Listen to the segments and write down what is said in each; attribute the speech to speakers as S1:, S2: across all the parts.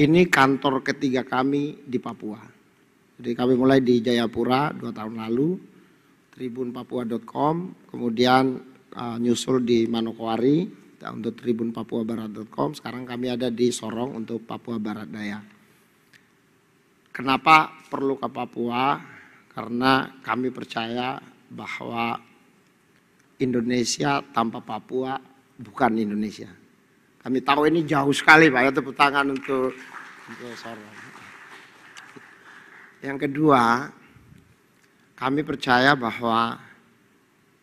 S1: Ini kantor ketiga kami di Papua. Jadi kami mulai di Jayapura dua tahun lalu, tribunpapua.com, kemudian uh, nyusul di Manokwari untuk tribunpapuabarat.com. Sekarang kami ada di Sorong untuk Papua Barat Daya. Kenapa perlu ke Papua? Karena kami percaya bahwa Indonesia tanpa Papua bukan Indonesia. Kami tahu ini jauh sekali Pak ya tepuk tangan untuk, untuk Yang kedua, kami percaya bahwa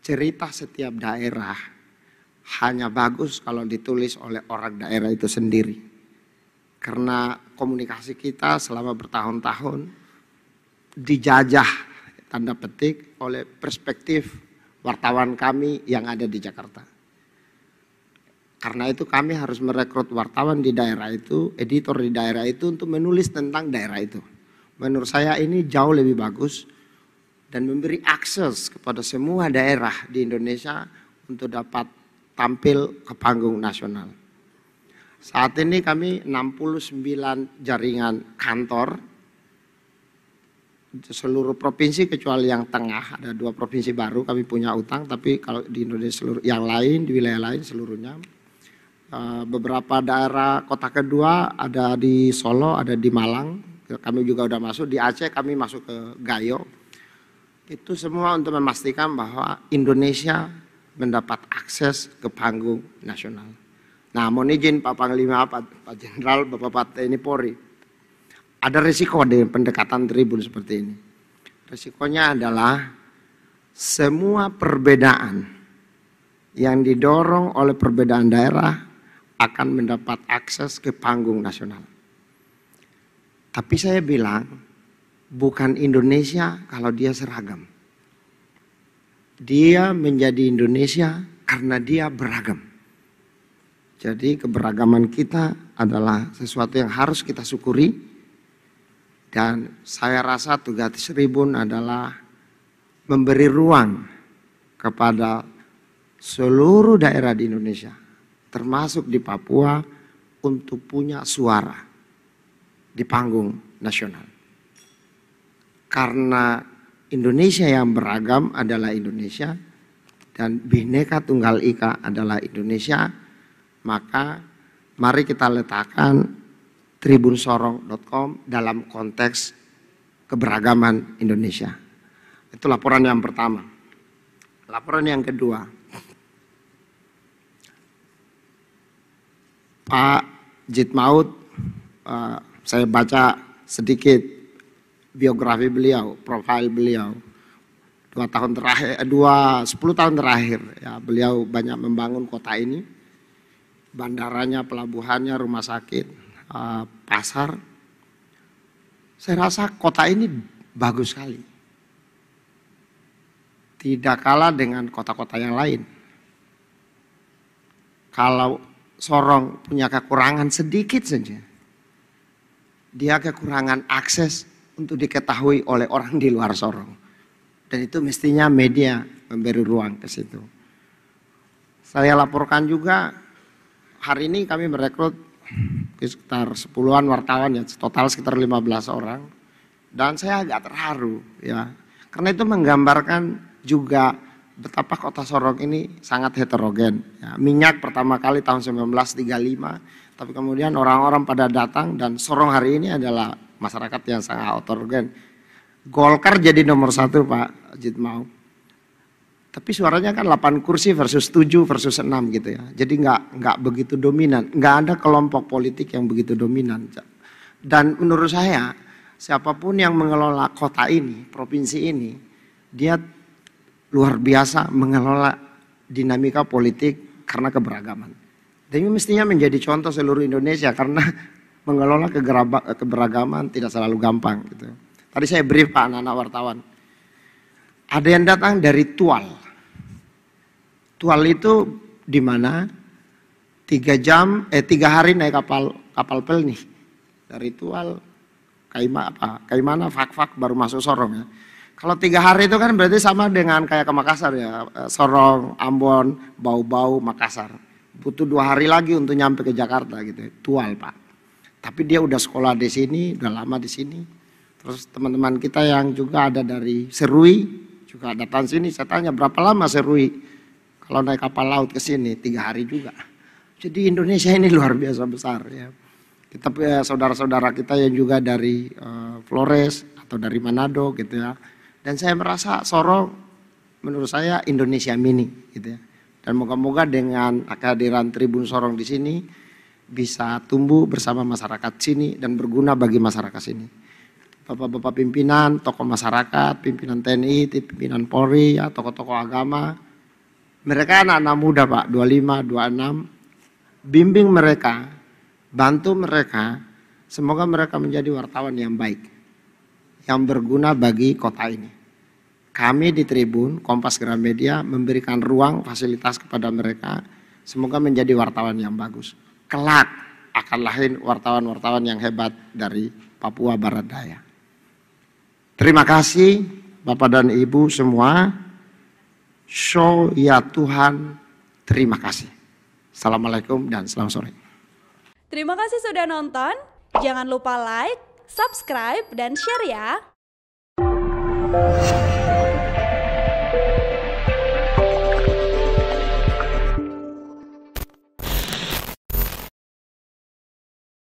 S1: cerita setiap daerah hanya bagus kalau ditulis oleh orang daerah itu sendiri. Karena komunikasi kita selama bertahun-tahun dijajah tanda petik oleh perspektif wartawan kami yang ada di Jakarta karena itu kami harus merekrut wartawan di daerah itu, editor di daerah itu untuk menulis tentang daerah itu. Menurut saya ini jauh lebih bagus dan memberi akses kepada semua daerah di Indonesia untuk dapat tampil ke panggung nasional. Saat ini kami 69 jaringan kantor seluruh provinsi kecuali yang tengah ada dua provinsi baru kami punya utang tapi kalau di Indonesia seluruh yang lain di wilayah lain seluruhnya Eh, beberapa daerah kota kedua ada di Solo, ada di Malang. Kami juga sudah masuk di Aceh, kami masuk ke Gayo. Itu semua untuk memastikan bahwa Indonesia mendapat akses ke panggung nasional. Nah, mohon izin Pak Panglima, Pak, Jenderal, Bapak Pak TNI Polri. Ada risiko di pendekatan tribun seperti ini. Risikonya adalah semua perbedaan yang didorong oleh perbedaan daerah akan mendapat akses ke panggung nasional. Tapi saya bilang, bukan Indonesia kalau dia seragam. Dia menjadi Indonesia karena dia beragam. Jadi keberagaman kita adalah sesuatu yang harus kita syukuri. Dan saya rasa tugas seribun adalah memberi ruang kepada seluruh daerah di Indonesia termasuk di Papua untuk punya suara di panggung nasional. Karena Indonesia yang beragam adalah Indonesia dan Bhinneka Tunggal Ika adalah Indonesia, maka mari kita letakkan tribunsorong.com dalam konteks keberagaman Indonesia. Itu laporan yang pertama. Laporan yang kedua, Pak Jitmaut, eh, saya baca sedikit biografi beliau, profil beliau. Dua tahun terakhir, eh, dua sepuluh tahun terakhir, ya, beliau banyak membangun kota ini, bandaranya, pelabuhannya, rumah sakit, eh, pasar. Saya rasa kota ini bagus sekali. Tidak kalah dengan kota-kota yang lain. Kalau sorong punya kekurangan sedikit saja, dia kekurangan akses untuk diketahui oleh orang di luar sorong. Dan itu mestinya media memberi ruang ke situ. Saya laporkan juga hari ini kami merekrut sekitar 10-an wartawan ya, total sekitar 15 orang. Dan saya agak terharu ya, karena itu menggambarkan juga betapa kota Sorong ini sangat heterogen. Ya, minyak pertama kali tahun 1935, tapi kemudian orang-orang pada datang dan Sorong hari ini adalah masyarakat yang sangat heterogen. Golkar jadi nomor satu Pak Jitmau. Tapi suaranya kan 8 kursi versus 7 versus 6 gitu ya. Jadi nggak nggak begitu dominan, nggak ada kelompok politik yang begitu dominan. Dan menurut saya siapapun yang mengelola kota ini, provinsi ini, dia luar biasa mengelola dinamika politik karena keberagaman. Dan ini mestinya menjadi contoh seluruh Indonesia karena mengelola keberagaman tidak selalu gampang gitu. Tadi saya brief Pak anak-anak wartawan. Ada yang datang dari Tual. Tual itu di mana? Tiga jam, eh tiga hari naik kapal kapal pel nih. Dari Tual, Kaima apa? Kaimana fak-fak baru masuk Sorong ya kalau tiga hari itu kan berarti sama dengan kayak ke Makassar ya, eh, Sorong, Ambon, Bau-Bau, Makassar. Butuh dua hari lagi untuk nyampe ke Jakarta gitu, ya. tual pak. Tapi dia udah sekolah di sini, udah lama di sini. Terus teman-teman kita yang juga ada dari Serui juga datang sini. Saya tanya berapa lama Serui kalau naik kapal laut ke sini tiga hari juga. Jadi Indonesia ini luar biasa besar ya. Kita saudara-saudara kita yang juga dari uh, Flores atau dari Manado gitu ya dan saya merasa Sorong menurut saya Indonesia mini gitu ya. Dan moga-moga dengan kehadiran Tribun Sorong di sini bisa tumbuh bersama masyarakat sini dan berguna bagi masyarakat sini. Bapak-bapak pimpinan, tokoh masyarakat, pimpinan TNI, pimpinan Polri, ya, tokoh-tokoh agama. Mereka anak-anak muda Pak, 25, 26. Bimbing mereka, bantu mereka, semoga mereka menjadi wartawan yang baik yang berguna bagi kota ini. Kami di Tribun, Kompas Gramedia memberikan ruang fasilitas kepada mereka. Semoga menjadi wartawan yang bagus. Kelak akan lahir wartawan-wartawan yang hebat dari Papua Barat Daya. Terima kasih Bapak dan Ibu semua. Show ya Tuhan, terima kasih. Assalamualaikum dan selamat sore. Terima kasih sudah nonton. Jangan lupa like, subscribe, dan share ya.